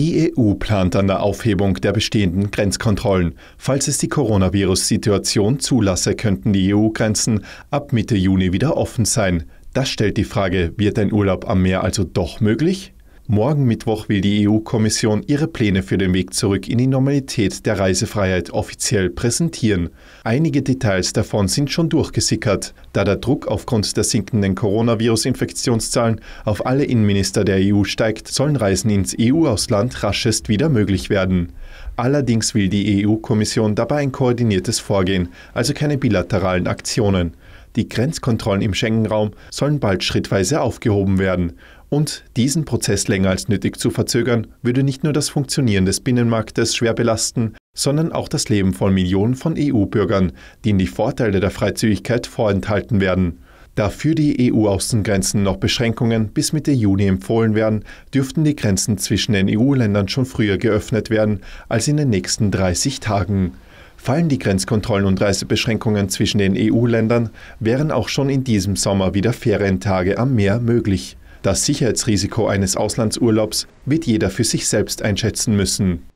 Die EU plant an der Aufhebung der bestehenden Grenzkontrollen. Falls es die Coronavirus-Situation zulasse, könnten die EU-Grenzen ab Mitte Juni wieder offen sein. Das stellt die Frage, wird ein Urlaub am Meer also doch möglich? Morgen Mittwoch will die EU-Kommission ihre Pläne für den Weg zurück in die Normalität der Reisefreiheit offiziell präsentieren. Einige Details davon sind schon durchgesickert, da der Druck aufgrund der sinkenden Coronavirus-Infektionszahlen auf alle Innenminister der EU steigt, sollen Reisen ins EU-Ausland raschest wieder möglich werden. Allerdings will die EU-Kommission dabei ein koordiniertes Vorgehen, also keine bilateralen Aktionen. Die Grenzkontrollen im Schengen-Raum sollen bald schrittweise aufgehoben werden. Und diesen Prozess länger als nötig zu verzögern, würde nicht nur das Funktionieren des Binnenmarktes schwer belasten, sondern auch das Leben von Millionen von EU-Bürgern, denen die Vorteile der Freizügigkeit vorenthalten werden. Da für die EU-Außengrenzen noch Beschränkungen bis Mitte Juni empfohlen werden, dürften die Grenzen zwischen den EU-Ländern schon früher geöffnet werden als in den nächsten 30 Tagen. Fallen die Grenzkontrollen und Reisebeschränkungen zwischen den EU-Ländern, wären auch schon in diesem Sommer wieder Ferientage am Meer möglich. Das Sicherheitsrisiko eines Auslandsurlaubs wird jeder für sich selbst einschätzen müssen.